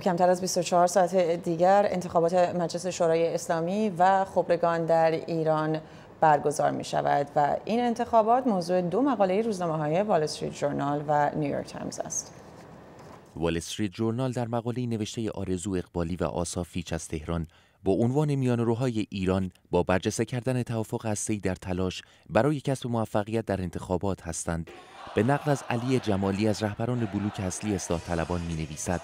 کمتر از 24 ساعت دیگر انتخابات مجلس شورای اسلامی و خبرگان در ایران برگزار می شود و این انتخابات موضوع دو مقاله روزنامه های وال استریت جورنال و نیویورک تایمز است. وال استریت جورنال در مقاله نوشته آرزو اقبالی و آسا فیچ از تهران با عنوان میانروهای ایران با برجسته کردن توافق هسته‌ای در تلاش برای کسب موفقیت در انتخابات هستند به نقل از علی جمالی از رهبران بلوک اصلی اصلاح طلبان می نویسد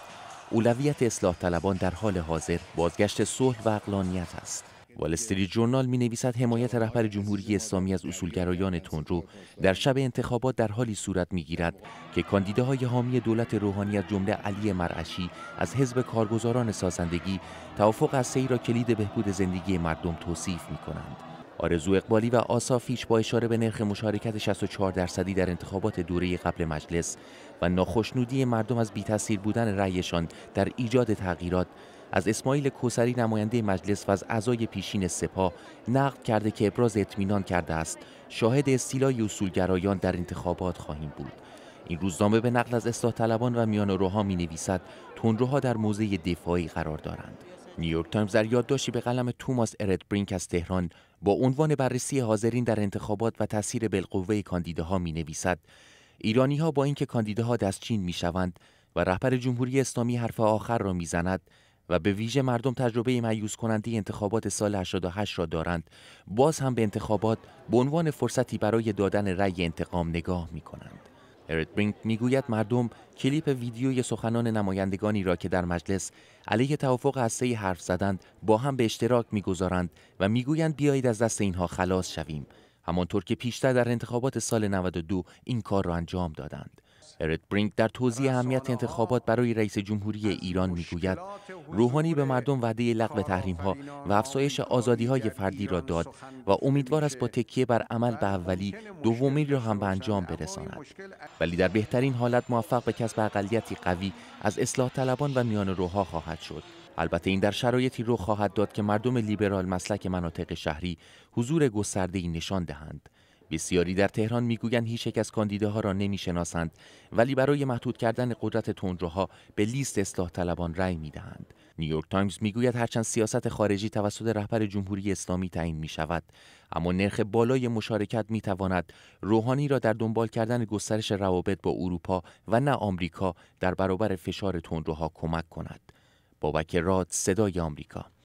اولویت اصلاح طلبان در حال حاضر بازگشت صلح و اقلانیت است. والستری جورنال می نویسد حمایت رهبر جمهوری اسلامی از اصولگرایان تندرو در شب انتخابات در حالی صورت می گیرد که کاندیداهای حامی دولت روحانی از جمله علی مرعشی از حزب کارگزاران سازندگی توافق از را کلید بهبود زندگی مردم توصیف می کنند. آرزو اقبالی و آسافیش با اشاره به نرخ مشارکت 64 درصدی در انتخابات دوره قبل مجلس و ناخشنودی مردم از بیتاثیر بودن رأیشان در ایجاد تغییرات از اسماعیل کوسری نماینده مجلس و از اعضای پیشین سپاه نقد کرده که ابراز اطمینان کرده است شاهد استیلای اصولگرایان در انتخابات خواهیم بود این روزنامه به نقل از اصلاح طلبان و میان روها می نویسد تندروها در موزه دفاعی قرار دارند نیویورک تایمز در یادداشتی به قلم توماس برینک از تهران با عنوان بررسی حاضرین در انتخابات و تاثیر بالقوه کاندیداها می نویسد ایرانی ها با اینکه کاندیداها دستچین می شوند و رهبر جمهوری اسلامی حرف آخر را میزند و به ویژه مردم تجربه معیوز کننده انتخابات سال 88 را دارند باز هم به انتخابات به عنوان فرصتی برای دادن رأی انتقام نگاه می کنند. برینک میگوید مردم کلیپ ویدیوی سخنان نمایندگانی را که در مجلس علیه توافق هسته‌ای حرف زدند با هم به اشتراک میگذارند و میگویند بیایید از دست اینها خلاص شویم همانطور که پیشتر در انتخابات سال 92 این کار را انجام دادند ارت برینک در توضیح اهمیت انتخابات برای رئیس جمهوری ایران میگوید روحانی به مردم وعده لغو تحریم ها و افزایش آزادی های فردی را داد و امیدوار است با تکیه بر عمل به اولی دومی را هم به انجام برساند ولی در بهترین حالت موفق به کسب اقلیتی قوی از اصلاح طلبان و میان روها خواهد شد البته این در شرایطی رخ خواهد داد که مردم لیبرال مسلک مناطق شهری حضور ای نشان دهند بسیاری در تهران میگویند هیچ یک از کاندیداها را نمیشناسند ولی برای محدود کردن قدرت تندروها به لیست اصلاح طلبان رأی میدهند نیویورک تایمز میگوید هرچند سیاست خارجی توسط رهبر جمهوری اسلامی تعیین می شود اما نرخ بالای مشارکت می تواند روحانی را در دنبال کردن گسترش روابط با اروپا و نه آمریکا در برابر فشار تندروها کمک کند بابک راد صدای آمریکا